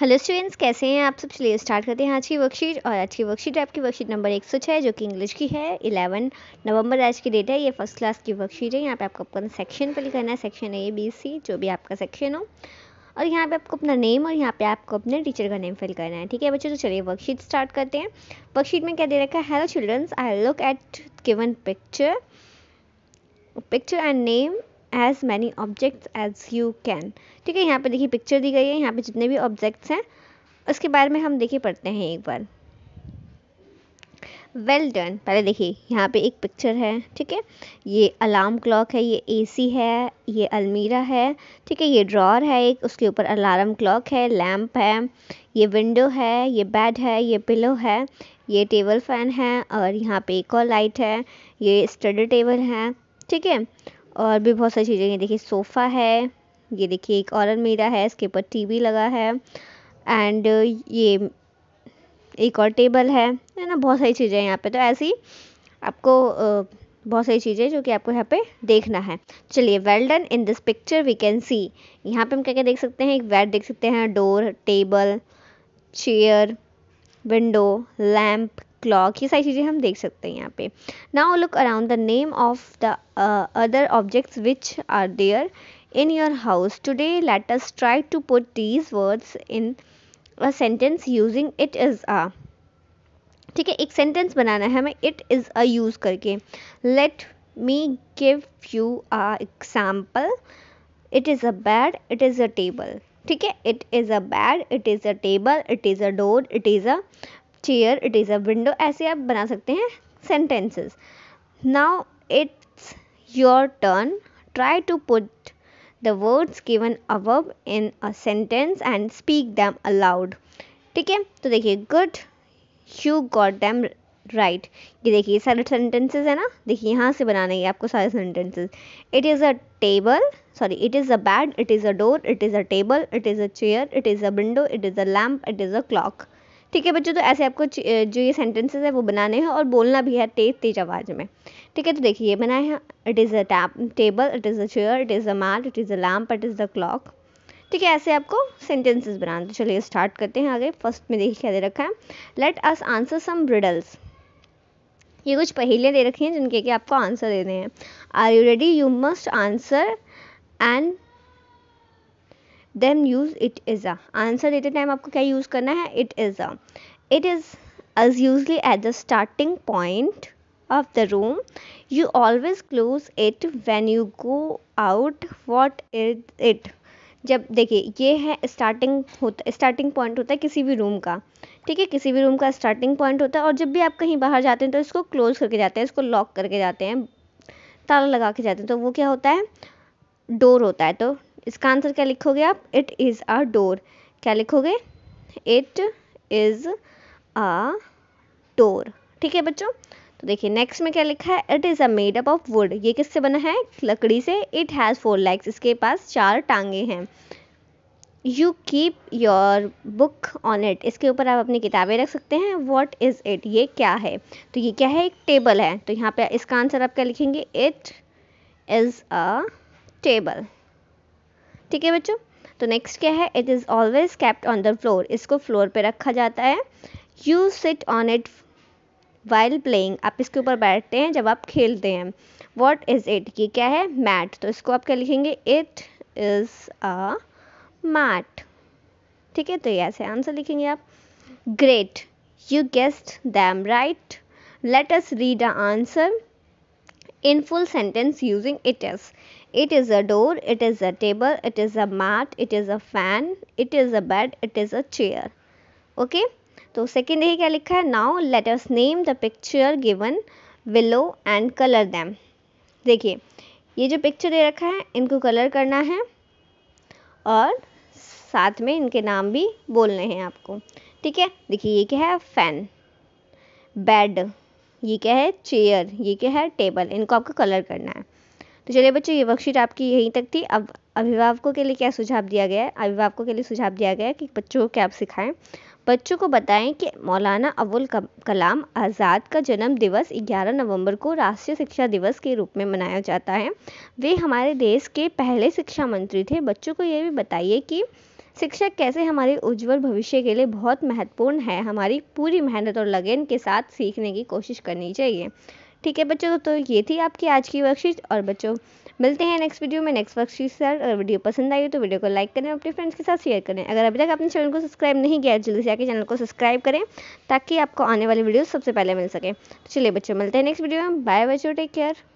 hello students कैसे हैं आप सब चलिए स्टार्ट करते हैं आज की वर्कशीट और आज की वर्कशीट आपकी वर्कशीट नंबर एक सौ छः जो कि इंग्लिश की है इलेवन नवंबर आज की डेट है ये फर्स्ट क्लास की वर्कशीट है यहाँ पे आपको अपना सेक्शन पर लिखना है सेक्शन ए बी सी जो भी आपका सेक्शन हो और यहाँ पे आपको अपना नेम और यहाँ पे आपको अपने टीचर का नेम फिल करना है ठीक है बच्चों तो चलिए वर्कशीट स्टार्ट करते हैं वर्कशीट में क्या दे रखा है hello childrens I look at given picture picture and name as many objects as you can ठीक है यहाँ पे देखिए पिक्चर दी गई है यहाँ पे जितने भी ऑब्जेक्ट्स हैं उसके बारे में हम देखिए पढ़ते हैं एक बार वेल well डन पहले देखिए यहाँ पे एक पिक्चर है ठीक है ये अलार्म क्लॉक है ये एसी है ये अलमीरा है ठीक है ये ड्रॉर है एक उसके ऊपर अलार्म क्लॉक है लैम्प है ये विंडो है ये बेड है ये पिलो है ये टेबल फैन है और यहाँ पे एक और लाइट है ये स्टडी टेबल है ठीक है और भी बहुत सारी चीजें ये देखिए सोफा है ये देखिए एक और अलमीरा है इसके ऊपर टीवी लगा है एंड ये एक और टेबल है है ना बहुत सारी चीज़ें यहाँ पे तो ऐसी आपको बहुत सारी चीज़ें जो कि आपको यहाँ पे देखना है चलिए well done in this picture we can see यहाँ पे हम क्या क्या देख सकते हैं एक बेड देख सकते हैं door table chair window lamp clock ये सारी चीज़ें हम देख सकते हैं यहाँ पे now look around the name of the other objects which are there in your house today let us try to put these words in a sentence using it is a ठीक है एक सेंटेंस बनाना है हमें it is a use करके let me give you a example it is a bed it is a table ठीक है it is a bed it is a table it is a door it is a chair it is a window ऐसे आप बना सकते हैं sentences now it's your turn try to put the words given above in a sentence and speak them aloud ठीक है तो देखिए good you got them right ये देखिए ये सारे सेंटेंसेस है ना देखिए यहाँ से बनाने हैं आपको सारे sentences it is a table sorry it is a bed it is a door it is a table it is a chair it is a window it is a lamp it is a clock ठीक है बच्चों तो ऐसे आपको जो ये sentences है वो बनाने हैं और बोलना भी है तेज़ तेज आवाज़ में ठीक है तो देखिए ये बनाए हैं it is a tap table it is a chair it is a mat it is a lamp it is the clock ठीक है ऐसे आपको सेंटेंसेस बनाने तो चलिए स्टार्ट करते हैं आगे फर्स्ट में देखिए क्या दे रखा है let us answer some riddles ये कुछ पहेलियाँ दे रखी हैं जिनके कि आपको आंसर देने हैं are you ready you must answer and then use it is a answer देते टाइम आपको क्या यूज़ करना है it is a it is as usually at the starting point of the room you always close it when you go out what is it जब देखिए ये है starting होता स्टार्टिंग पॉइंट होता है किसी भी रूम का ठीक है किसी भी रूम का स्टार्टिंग पॉइंट होता है और जब भी आप कहीं बाहर जाते हैं तो इसको क्लोज करके जाते हैं इसको लॉक करके जाते हैं ताला लगा के जाते हैं तो वो क्या होता है डोर होता है तो इसका आंसर क्या लिखोगे आप इट इज़ अ डोर क्या लिखोगे इट इज़ अ डोर ठीक है बच्चों तो देखिए नेक्स्ट में क्या लिखा है it is a made up of wood ये किससे बना है लकड़ी से इट हैज़ फोर लेग्स इसके पास चार टांगे हैं you keep your book on it इसके ऊपर आप अपनी किताबें रख सकते हैं वॉट इज़ इट ये क्या है तो ये क्या है एक टेबल है तो यहाँ पे इसका आंसर आप क्या लिखेंगे इट इज़ अ टेबल ठीक है बच्चों तो नेक्स्ट क्या है it is always kept on the floor इसको फ्लोर पे रखा जाता है you sit on it while playing आप इसके ऊपर बैठते हैं जब आप खेलते हैं वॉट इज़ इट ये क्या है मैट तो इसको आप क्या लिखेंगे इट इज़ अ मैट ठीक है तो ये ऐसे आंसर लिखेंगे आप great you guessed them right let us read a answer in full sentence using it is it is a door it is a table it is a mat it is a fan it is a bed it is a chair okay तो second देखिए क्या लिखा है now let us name the picture given below and colour them देखिए ये जो picture दे रखा है इनको कलर करना है और साथ में इनके नाम भी बोलने हैं आपको ठीक है देखिए ये क्या है फैन बेड ये क्या है चेयर ये क्या है टेबल इनको आपको कलर करना है तो चलिए बच्चों ये वर्कशीट आपकी यहीं तक थी अब अभिभावकों के लिए क्या सुझाव दिया गया है अभिभावकों के लिए सुझाव दिया गया है कि बच्चों को क्या आप सिखाएं बच्चों को बताएं कि मौलाना अबुल कलाम आज़ाद का जन्म दिवस 11 नवंबर को राष्ट्रीय शिक्षा दिवस के रूप में मनाया जाता है वे हमारे देश के पहले शिक्षा मंत्री थे बच्चों को ये भी बताइए कि शिक्षा कैसे हमारे उज्जवल भविष्य के लिए बहुत महत्वपूर्ण है हमारी पूरी मेहनत और लगन के साथ सीखने की कोशिश करनी चाहिए ठीक है बच्चों तो, तो ये थी आपकी आज की वर्कशीट और बच्चों मिलते हैं नेक्स्ट वीडियो में नेक्स्ट वर्कशीट से अगर वीडियो पसंद आई तो वीडियो को लाइक करें अपने फ्रेंड्स के साथ शेयर करें अगर अभी तक आपने चैनल को सब्सक्राइब नहीं किया जल्दी से आके चैनल को सब्सक्राइब करें ताकि आपको आने वाली वीडियो सबसे पहले मिल सके तो चलिए बच्चों मिलते हैं नेक्स्ट वीडियो में बाय बच्चों टेक केयर